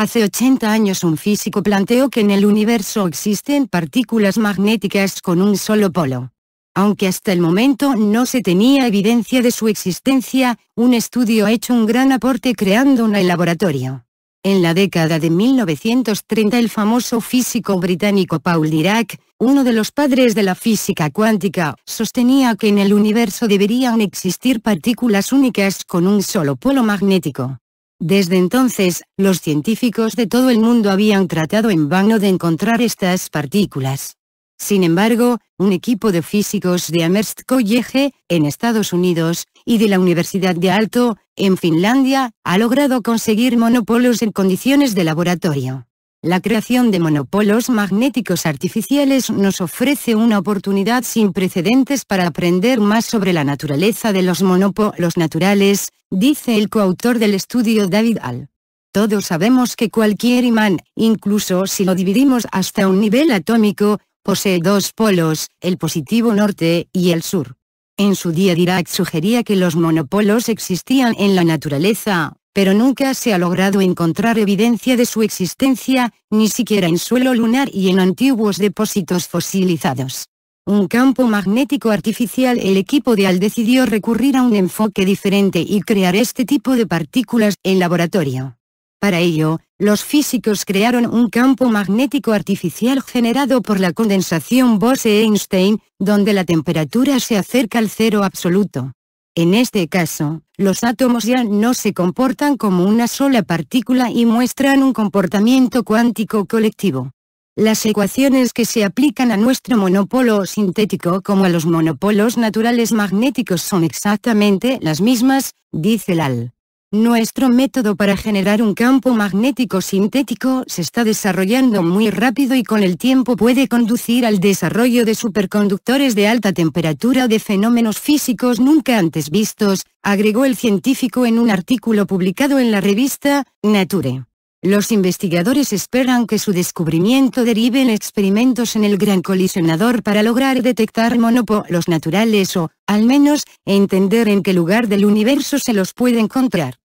Hace 80 años un físico planteó que en el universo existen partículas magnéticas con un solo polo. Aunque hasta el momento no se tenía evidencia de su existencia, un estudio ha hecho un gran aporte creando un laboratorio. En la década de 1930 el famoso físico británico Paul Dirac, uno de los padres de la física cuántica, sostenía que en el universo deberían existir partículas únicas con un solo polo magnético. Desde entonces, los científicos de todo el mundo habían tratado en vano de encontrar estas partículas. Sin embargo, un equipo de físicos de Amherst College, en Estados Unidos, y de la Universidad de Alto, en Finlandia, ha logrado conseguir monopolios en condiciones de laboratorio. La creación de monopolos magnéticos artificiales nos ofrece una oportunidad sin precedentes para aprender más sobre la naturaleza de los monopolos naturales, dice el coautor del estudio David Al. Todos sabemos que cualquier imán, incluso si lo dividimos hasta un nivel atómico, posee dos polos, el positivo norte y el sur. En su día Dirac sugería que los monopolos existían en la naturaleza, pero nunca se ha logrado encontrar evidencia de su existencia, ni siquiera en suelo lunar y en antiguos depósitos fosilizados. Un campo magnético artificial El equipo de AL decidió recurrir a un enfoque diferente y crear este tipo de partículas en laboratorio. Para ello, los físicos crearon un campo magnético artificial generado por la condensación Bose-Einstein, donde la temperatura se acerca al cero absoluto. En este caso, los átomos ya no se comportan como una sola partícula y muestran un comportamiento cuántico colectivo. Las ecuaciones que se aplican a nuestro monopolo sintético como a los monopolos naturales magnéticos son exactamente las mismas, dice Lal. Nuestro método para generar un campo magnético sintético se está desarrollando muy rápido y con el tiempo puede conducir al desarrollo de superconductores de alta temperatura de fenómenos físicos nunca antes vistos, agregó el científico en un artículo publicado en la revista Nature. Los investigadores esperan que su descubrimiento derive en experimentos en el gran colisionador para lograr detectar monopolos naturales o, al menos, entender en qué lugar del universo se los puede encontrar.